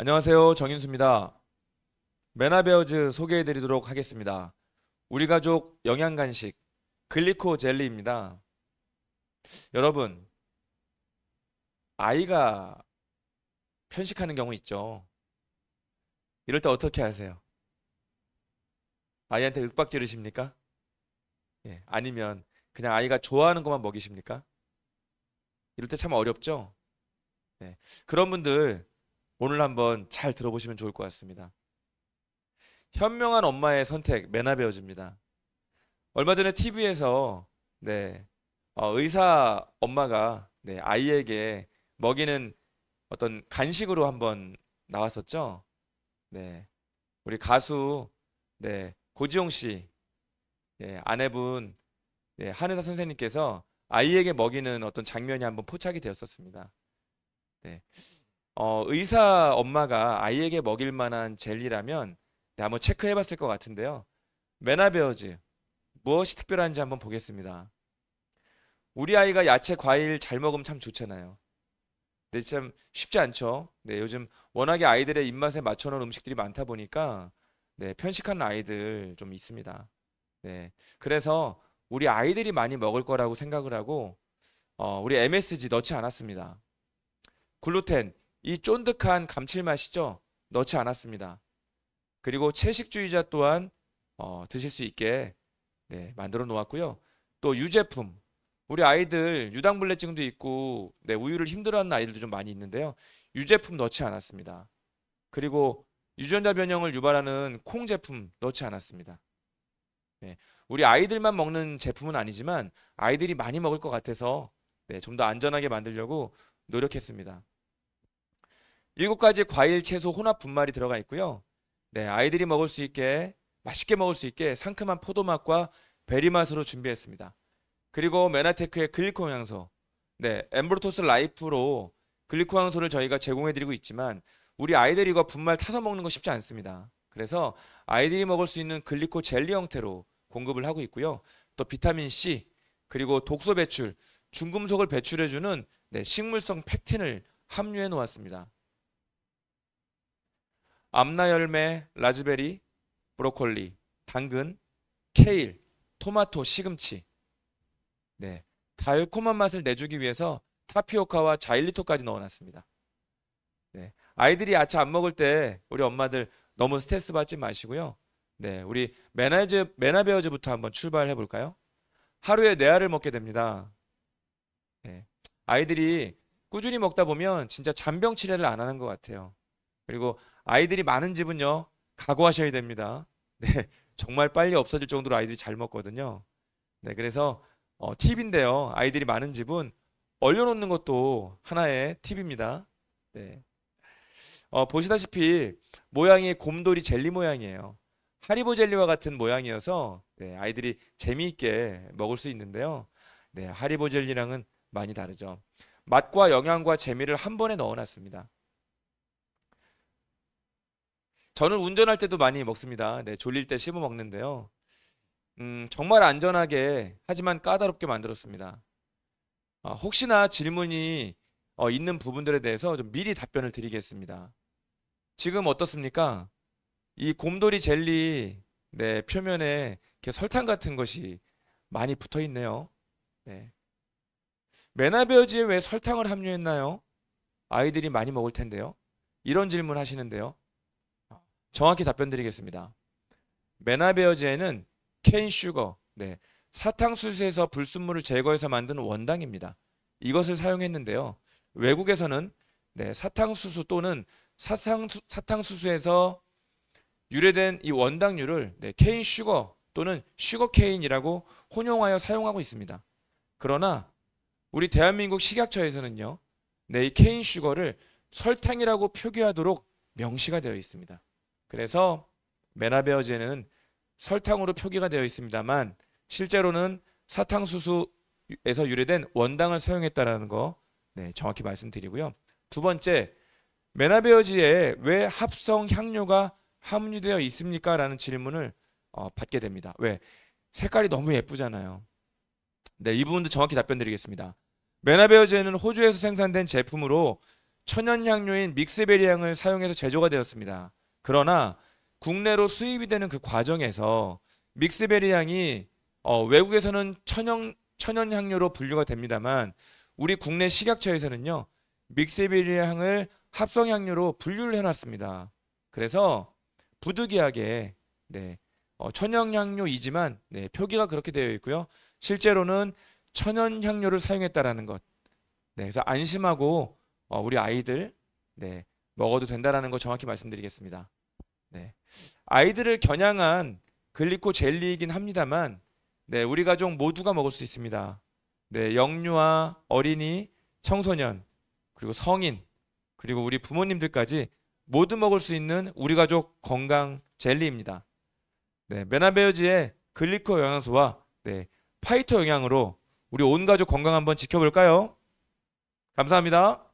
안녕하세요. 정인수입니다 메나베어즈 소개해드리도록 하겠습니다. 우리 가족 영양간식 글리코 젤리입니다. 여러분, 아이가 편식하는 경우 있죠. 이럴 때 어떻게 하세요? 아이한테 윽박지르십니까? 예, 아니면 그냥 아이가 좋아하는 것만 먹이십니까? 이럴 때 참 어렵죠. 네. 그런 분들 오늘 한번 잘 들어보시면 좋을 것 같습니다. 현명한 엄마의 선택 매나 배워집니다. 얼마 전에 TV에서 네, 어, 의사 엄마가 네, 아이에게 먹이는 어떤 간식으로 한번 나왔었죠. 네, 우리 가수 네, 고지용 씨 네, 아내분 네, 한의사 선생님께서 아이에게 먹이는 어떤 장면이 한번 포착이 되었었습니다. 네. 어, 의사 엄마가 아이에게 먹일 만한 젤리라면 네, 한번 체크해 봤을 것 같은데요. 메나베어즈 무엇이 특별한지 한번 보겠습니다. 우리 아이가 야채 과일 잘 먹으면 참 좋잖아요. 근데 참 쉽지 않죠. 네, 요즘 워낙에 아이들의 입맛에 맞춰 놓은 음식들이 많다 보니까 네, 편식하는 아이들 좀 있습니다. 네. 그래서 우리 아이들이 많이 먹을 거라고 생각을 하고 어, 우리 MSG 넣지 않았습니다. 글루텐 이 쫀득한 감칠맛이죠. 넣지 않았습니다. 그리고 채식주의자 또한 어, 드실 수 있게 네, 만들어 놓았고요. 또 유제품. 우리 아이들 유당불내증도 있고 네, 우유를 힘들어하는 아이들도 좀 많이 있는데요. 유제품 넣지 않았습니다. 그리고 유전자 변형을 유발하는 콩 제품 넣지 않았습니다. 네, 우리 아이들만 먹는 제품은 아니지만 아이들이 많이 먹을 것 같아서 네, 좀더 안전하게 만들려고 노력했습니다. 일곱 가지 과일 채소 혼합 분말이 들어가 있고요. 네, 아이들이 먹을 수 있게 맛있게 먹을 수 있게 상큼한 포도 맛과 베리 맛으로 준비했습니다. 그리고 메나테크의 글리코 영양소, 네, 엠브로토스 라이프로 글리코 영양소를 저희가 제공해드리고 있지만 우리 아이들이 이거 분말 타서 먹는 거 쉽지 않습니다. 그래서 아이들이 먹을 수 있는 글리코 젤리 형태로 공급을 하고 있고요. 또 비타민 C 그리고 독소 배출, 중금속을 배출해주는 네, 식물성 팩틴을 함유해 놓았습니다. 암나 열매, 라즈베리, 브로콜리, 당근, 케일, 토마토, 시금치. 네. 달콤한 맛을 내주기 위해서 타피오카와 자일리토까지 넣어놨습니다. 네. 아이들이 아차 안 먹을 때 우리 엄마들 너무 스트레스 받지 마시고요. 네, 우리 매나즈 매나베어즈부터 한번 출발해 볼까요? 하루에 네 알을 먹게 됩니다. 네. 아이들이 꾸준히 먹다 보면 진짜 잔병 치레를 안 하는 것 같아요. 그리고 아이들이 많은 집은요 각오하셔야 됩니다. 네, 정말 빨리 없어질 정도로 아이들이 잘 먹거든요. 네, 그래서 어, 팁인데요. 아이들이 많은 집은 얼려놓는 것도 하나의 팁입니다. 네. 어, 보시다시피 모양이 곰돌이 젤리 모양이에요. 하리보 젤리와 같은 모양이어서 네, 아이들이 재미있게 먹을 수 있는데요. 네, 하리보 젤리랑은 많이 다르죠. 맛과 영양과 재미를 한 번에 넣어놨습니다. 저는 운전할 때도 많이 먹습니다. 네, 졸릴 때 씹어 먹는데요. 음, 정말 안전하게 하지만 까다롭게 만들었습니다. 어, 혹시나 질문이 어, 있는 부분들에 대해서 좀 미리 답변을 드리겠습니다. 지금 어떻습니까? 이 곰돌이 젤리 네, 표면에 이렇게 설탕 같은 것이 많이 붙어 있네요. 네. 메나베어지에 왜 설탕을 함유했나요? 아이들이 많이 먹을 텐데요. 이런 질문 하시는데요. 정확히 답변드리겠습니다. 메나베어제는 캔슈거, 네, 사탕수수에서 불순물을 제거해서 만든 원당입니다. 이것을 사용했는데요. 외국에서는 네, 사탕수수 또는 사탕수, 사탕수수에서 유래된 이 원당류를 네, 케인 슈거 또는 슈거케인이라고 혼용하여 사용하고 있습니다. 그러나 우리 대한민국 식약처에서는요. 네, 이 케인 슈거를 설탕이라고 표기하도록 명시가 되어 있습니다. 그래서 메나베어제는 설탕으로 표기가 되어 있습니다만 실제로는 사탕수수에서 유래된 원당을 사용했다라는 거 네, 정확히 말씀드리고요. 두 번째, 메나베어지에 왜 합성 향료가 함유되어 있습니까? 라는 질문을 어, 받게 됩니다. 왜? 색깔이 너무 예쁘잖아요. 네, 이 부분도 정확히 답변드리겠습니다. 메나베어제는 호주에서 생산된 제품으로 천연 향료인 믹스베리 향을 사용해서 제조가 되었습니다. 그러나 국내로 수입이 되는 그 과정에서 믹스베리 향이 어, 외국에서는 천연 천연 향료로 분류가 됩니다만 우리 국내 식약처에서는요 믹스베리 향을 합성 향료로 분류를 해놨습니다. 그래서 부득이하게 네, 어, 천연 향료이지만 네, 표기가 그렇게 되어 있고요. 실제로는 천연 향료를 사용했다라는 것. 네, 그래서 안심하고 어, 우리 아이들 네, 먹어도 된다라는 거 정확히 말씀드리겠습니다. 네. 아이들을 겨냥한 글리코 젤리이긴 합니다만 네, 우리 가족 모두가 먹을 수 있습니다. 네, 영유아, 어린이, 청소년, 그리고 성인, 그리고 우리 부모님들까지 모두 먹을 수 있는 우리 가족 건강 젤리입니다. 네, 메나베어지의 글리코 영양소와 네, 파이터 영양으로 우리 온 가족 건강 한번 지켜볼까요? 감사합니다.